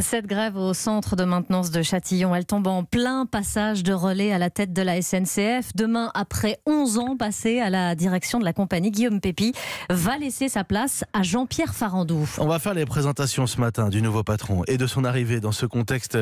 Cette grève au centre de maintenance de Châtillon, elle tombe en plein passage de relais à la tête de la SNCF. Demain, après 11 ans passés à la direction de la compagnie, Guillaume Pépi va laisser sa place à Jean-Pierre Farandou. On va faire les présentations ce matin du nouveau patron et de son arrivée dans ce contexte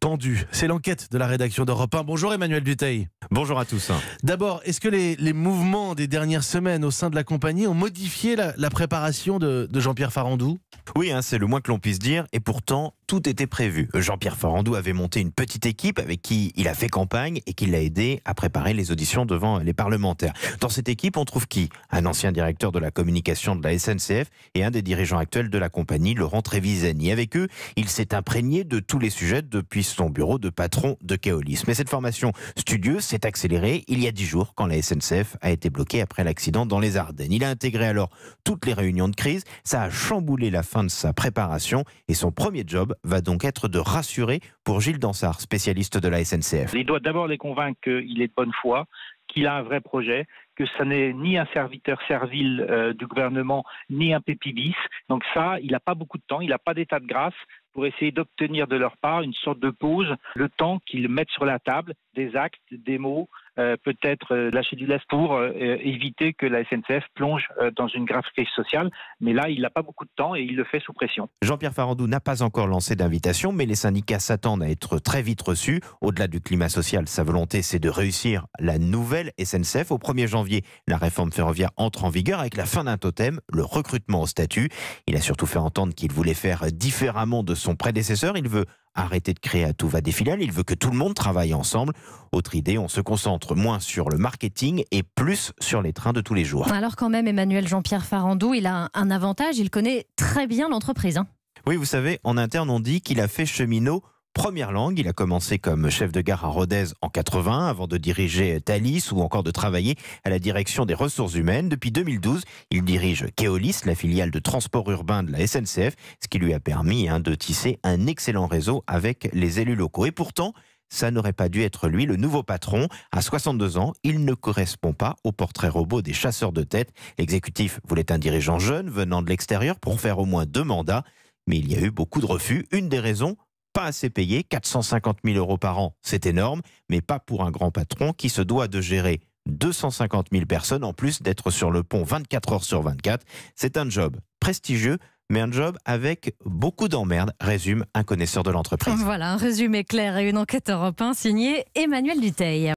tendu. C'est l'enquête de la rédaction d'Europe 1. Bonjour Emmanuel Duteil. Bonjour à tous. D'abord, est-ce que les, mouvements des dernières semaines au sein de la compagnie ont modifié la, préparation de, Jean-Pierre Farandou Oui, hein, c'est le moins que l'on puisse dire. Et pourtant, tout était prévu. Jean-Pierre Farandou avait monté une petite équipe avec qui il a fait campagne et qui l'a aidé à préparer les auditions devant les parlementaires. Dans cette équipe, on trouve qui Un ancien directeur de la communication de la SNCF et un des dirigeants actuels de la compagnie, Laurent Trevisani. Avec eux, il s'est imprégné de tous les sujets depuis son bureau de patron de Keolis. Mais cette formation studieuse s'est accélérée il y a dix jours quand la SNCF a été bloquée après l'accident dans les Ardennes. Il a intégré alors toutes les réunions de crise. Ça a chamboulé la fin de sa préparation et son premier job va donc être de rassurer pour Gilles Dansard, spécialiste de la SNCF. Il doit d'abord les convaincre qu'il est de bonne foi, qu'il a un vrai projet, que ce n'est ni un serviteur servile euh, du gouvernement, ni un pépibis. Donc ça, il n'a pas beaucoup de temps, il n'a pas d'état de grâce pour essayer d'obtenir de leur part une sorte de pause, le temps qu'ils mettent sur la table des actes, des mots, euh, peut-être euh, lâcher du lest pour euh, éviter que la SNCF plonge dans une grave crise sociale. Mais là, il n'a pas beaucoup de temps et il le fait sous pression. Jean-Pierre Farandou n'a pas encore lancé d'invitation, mais les syndicats s'attendent à être très vite reçus. Au-delà du climat social, sa volonté, c'est de réussir la nouvelle SNCF. Au 1er janvier, la réforme ferroviaire entre en vigueur avec la fin d'un totem, le recrutement au statut. Il a surtout fait entendre qu'il voulait faire différemment de son prédécesseur. Il veut Arrêter de créer à tout va des filiales. Il veut que tout le monde travaille ensemble. Autre idée, on se concentre moins sur le marketing et plus sur les trains de tous les jours. Alors quand même, Emmanuel Jean-Pierre Farandou, il a un avantage. Il connaît très bien l'entreprise. Hein. Oui, vous savez, en interne, on dit qu'il a fait cheminot première langue. Il a commencé comme chef de gare à Rodez en 80 avant de diriger Thalys ou encore de travailler à la direction des ressources humaines. Depuis 2012, il dirige Keolis, la filiale de transport urbain de la SNCF, ce qui lui a permis hein, de tisser un excellent réseau avec les élus locaux. Et pourtant, ça n'aurait pas dû être lui, le nouveau patron. À 62 ans, il ne correspond pas au portrait robot des chasseurs de tête. L'exécutif voulait un dirigeant jeune venant de l'extérieur pour faire au moins deux mandats. Mais il y a eu beaucoup de refus. Une des raisons, pas assez payé, 450 000 euros par an, c'est énorme, mais pas pour un grand patron qui se doit de gérer 250 000 personnes en plus d'être sur le pont 24 heures sur 24. C'est un job prestigieux, mais un job avec beaucoup d'emmerdes, résume un connaisseur de l'entreprise. Voilà, un résumé clair et une enquête européen signée Emmanuel Duteil.